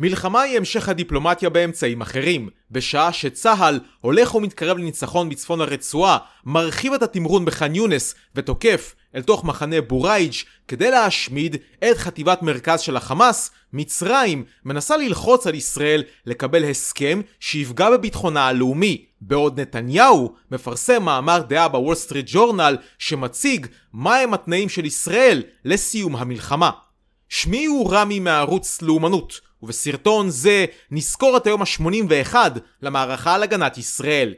מלחמה היא המשך הדיפלומטיה באמצעים אחרים, בשעה שצה"ל הולך ומתקרב לניצחון בצפון הרצועה, מרחיב את התמרון בח'אן יונס ותוקף אל תוך מחנה בורייג' כדי להשמיד את חטיבת מרכז של החמאס, מצרים מנסה ללחוץ על ישראל לקבל הסכם שיפגע בביטחונה הלאומי, בעוד נתניהו מפרסם מאמר דעה בוול סטריט ג'ורנל שמציג מהם התנאים של ישראל לסיום המלחמה. שמי הוא רמי מערוץ לאומנות, ובסרטון זה נזכור את היום ה-81 למערכה על הגנת ישראל.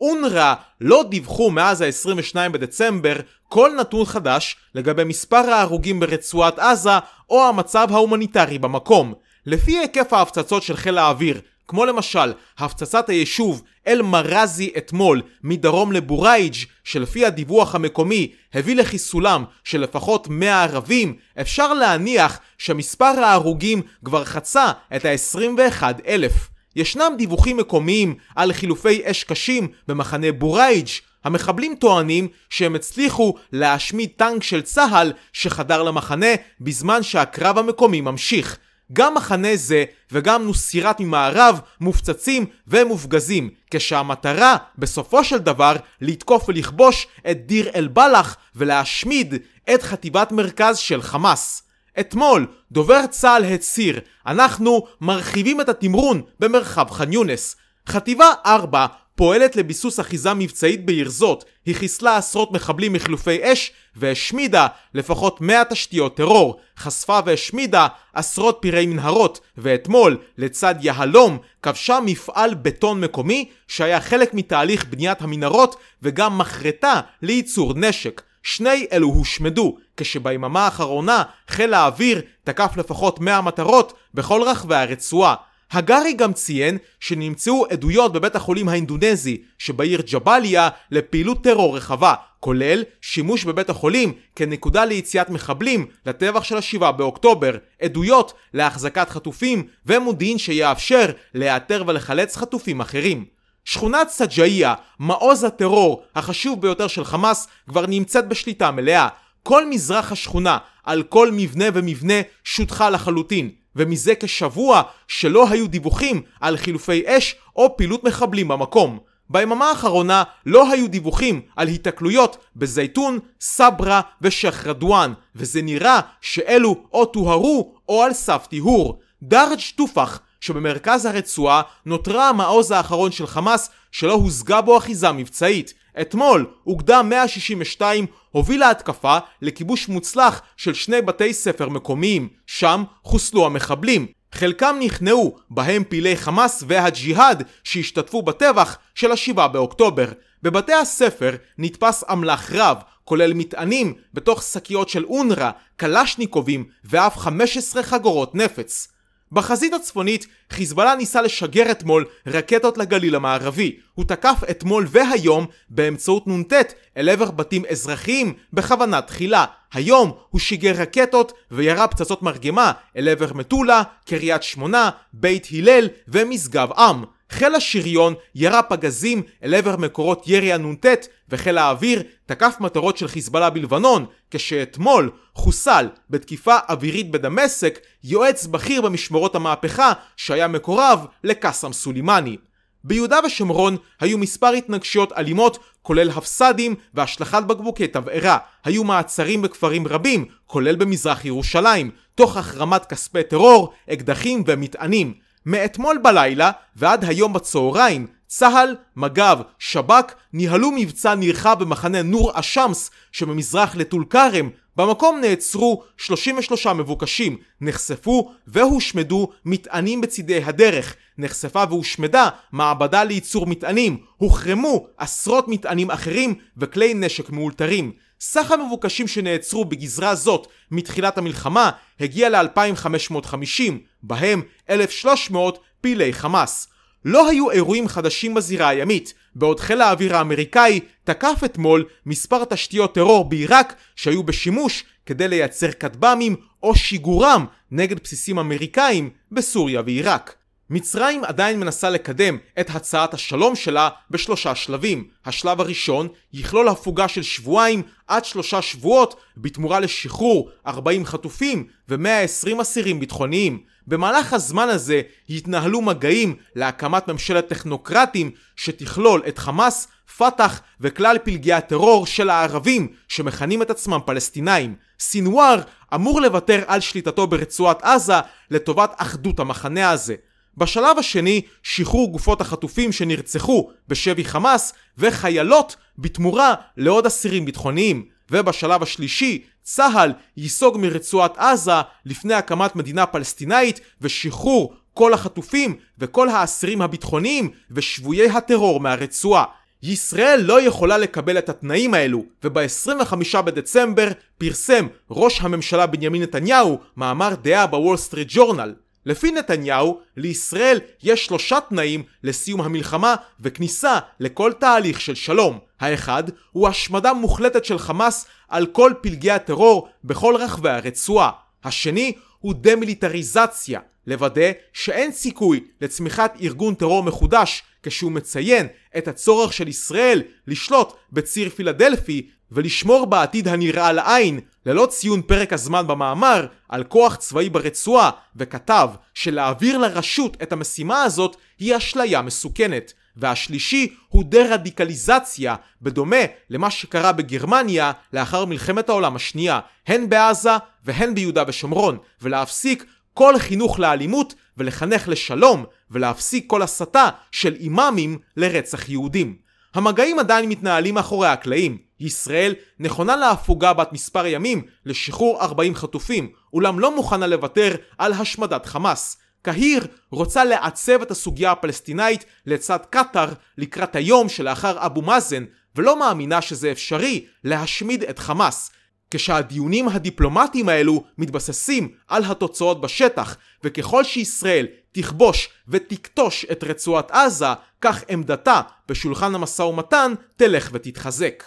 אונר"א לא דיווחו מאז ה-22 בדצמבר כל נתון חדש לגבי מספר ההרוגים ברצועת עזה או המצב ההומניטרי במקום. לפי היקף ההפצצות של חיל האוויר כמו למשל הפצצת היישוב אל מרזי אתמול מדרום לבורייג' שלפי הדיווח המקומי הביא לחיסולם של לפחות 100 ערבים, אפשר להניח שמספר ההרוגים כבר חצה את ה-21,000. ישנם דיווחים מקומיים על חילופי אש קשים במחנה בורייג' המחבלים טוענים שהם הצליחו להשמיד טנק של צה"ל שחדר למחנה בזמן שהקרב המקומי ממשיך. גם מחנה זה וגם נוסירת ממערב מופצצים ומופגזים, כשהמטרה בסופו של דבר לתקוף ולכבוש את דיר אל-בלח ולהשמיד את חטיבת מרכז של חמאס. אתמול דובר צה"ל הצהיר, אנחנו מרחיבים את התמרון במרחב ח'אן יונס. חטיבה 4 פועלת לביסוס אחיזה מבצעית בעיר זאת, היא חיסלה עשרות מחבלים מחילופי אש והשמידה לפחות 100 תשתיות טרור, חשפה והשמידה עשרות פירי מנהרות, ואתמול, לצד יהלום, כבשה מפעל בטון מקומי שהיה חלק מתהליך בניית המנהרות וגם מחרטה לייצור נשק. שני אלו הושמדו, כשביממה האחרונה חיל האוויר תקף לפחות 100 מטרות בכל רחבי הרצועה. הגרי גם ציין שנמצאו עדויות בבית החולים האינדונזי שבעיר ג'באליה לפעילות טרור רחבה, כולל שימוש בבית החולים כנקודה ליציאת מחבלים לטבח של השבעה באוקטובר, עדויות להחזקת חטופים ומודיעין שיאפשר לאתר ולחלץ חטופים אחרים. שכונת סג'איה, מעוז הטרור החשוב ביותר של חמאס, כבר נמצאת בשליטה מלאה. כל מזרח השכונה, על כל מבנה ומבנה, שותחה לחלוטין. ומזה כשבוע שלא היו דיווחים על חילופי אש או פעילות מחבלים במקום. ביממה האחרונה לא היו דיווחים על היתקלויות בזייתון, סברה ושחרדואן, וזה נראה שאלו או טוהרו או על סף טיהור. דארג' טופח שבמרכז הרצועה נותרה המעוז האחרון של חמאס שלא הושגה בו אחיזה מבצעית. אתמול, אוגדה 162 הובילה התקפה לכיבוש מוצלח של שני בתי ספר מקומיים, שם חוסלו המחבלים. חלקם נכנעו, בהם פעילי חמאס והג'יהאד שהשתתפו בטבח של השבעה באוקטובר. בבתי הספר נתפס אמל"ח רב, כולל מטענים בתוך שקיות של אונר"א, קלשניקובים ואף 15 חגורות נפץ. בחזית הצפונית, חיזבאללה ניסה לשגר אתמול רקטות לגליל המערבי. הוא תקף אתמול והיום, באמצעות נ"ט, אל עבר בתים אזרחיים, בכוונה תחילה. היום הוא שיגר רקטות וירה פצצות מרגמה אל עבר מטולה, קריית שמונה, בית הלל ומשגב עם. חיל השריון ירה פגזים אל עבר מקורות ירי הנ"ט וחיל האוויר תקף מטרות של חיזבאללה בלבנון, כשאתמול חוסל בתקיפה אווירית בדמשק יועץ בכיר במשמרות המהפכה שהיה מקורב לקאסם סולימני. ביהודה ושומרון היו מספר התנגשויות אלימות כולל הפסדים והשלכת בקבוקי תבערה, היו מעצרים בכפרים רבים כולל במזרח ירושלים, תוך החרמת כספי טרור, אקדחים ומטענים. מאתמול בלילה ועד היום בצהריים, צה"ל, מג"ב, שב"כ ניהלו מבצע נרחב במחנה נור א-שמס שבמזרח לטול כרם. במקום נעצרו 33 מבוקשים, נחשפו והושמדו מטענים בצידי הדרך. נחשפה והושמדה מעבדה לייצור מטענים, הוחרמו עשרות מטענים אחרים וכלי נשק מאולתרים. סך המבוקשים שנעצרו בגזרה זאת מתחילת המלחמה הגיע ל-2550, בהם 1,300 פעילי חמאס. לא היו אירועים חדשים בזירה הימית, בעוד חיל האוויר האמריקאי תקף אתמול מספר תשתיות טרור בעיראק שהיו בשימוש כדי לייצר כטב"מים או שיגורם נגד בסיסים אמריקאים בסוריה ועיראק. מצרים עדיין מנסה לקדם את הצעת השלום שלה בשלושה שלבים. השלב הראשון יכלול הפוגה של שבועיים עד שלושה שבועות בתמורה לשחרור 40 חטופים ו-120 אסירים ביטחוניים. במהלך הזמן הזה יתנהלו מגעים להקמת ממשלת טכנוקרטים שתכלול את חמאס, פת"ח וכלל פלגי הטרור של הערבים שמכנים את עצמם פלסטינאים. סינואר אמור לוותר על שליטתו ברצועת עזה לטובת אחדות המחנה הזה. בשלב השני, שחרור גופות החטופים שנרצחו בשבי חמאס וחיילות בתמורה לעוד אסירים ביטחוניים. ובשלב השלישי, צה"ל ייסוג מרצועת עזה לפני הקמת מדינה פלסטינאית ושחרור כל החטופים וכל האסירים הביטחוניים ושבויי הטרור מהרצועה. ישראל לא יכולה לקבל את התנאים האלו, וב-25 בדצמבר פרסם ראש הממשלה בנימין נתניהו מאמר דעה בוול סטריט ג'ורנל. לפי נתניהו, לישראל יש שלושה תנאים לסיום המלחמה וכניסה לכל תהליך של שלום. האחד, הוא השמדה מוחלטת של חמאס על כל פלגי הטרור בכל רחבי הרצועה. השני, הוא דמיליטריזציה, לוודא שאין סיכוי לצמיחת ארגון טרור מחודש כשהוא מציין את הצורך של ישראל לשלוט בציר פילדלפי ולשמור בעתיד הנראה לעין, ללא ציון פרק הזמן במאמר, על כוח צבאי ברצועה, וכתב שלהעביר לרשות את המשימה הזאת היא אשליה מסוכנת. והשלישי הוא דה-רדיקליזציה, בדומה למה שקרה בגרמניה לאחר מלחמת העולם השנייה, הן בעזה והן ביהודה ושומרון, ולהפסיק כל חינוך לאלימות ולחנך לשלום, ולהפסיק כל הסתה של אימאמים לרצח יהודים. המגעים עדיין מתנהלים מאחורי הקלעים, ישראל נכונה להפוגה בת מספר ימים לשחרור 40 חטופים, אולם לא מוכנה לוותר על השמדת חמאס. קהיר רוצה לעצב את הסוגיה הפלסטינאית לצד קטאר לקראת היום שלאחר אבו מאזן, ולא מאמינה שזה אפשרי להשמיד את חמאס. כשהדיונים הדיפלומטיים האלו מתבססים על התוצאות בשטח, וככל שישראל תכבוש ותכתוש את רצועת עזה, כך עמדתה בשולחן המשא ומתן תלך ותתחזק.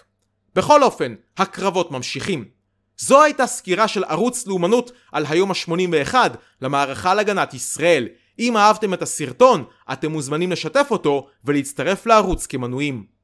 בכל אופן, הקרבות ממשיכים. זו הייתה סקירה של ערוץ לאומנות על היום ה-81 למערכה להגנת ישראל. אם אהבתם את הסרטון, אתם מוזמנים לשתף אותו ולהצטרף לערוץ כמנויים.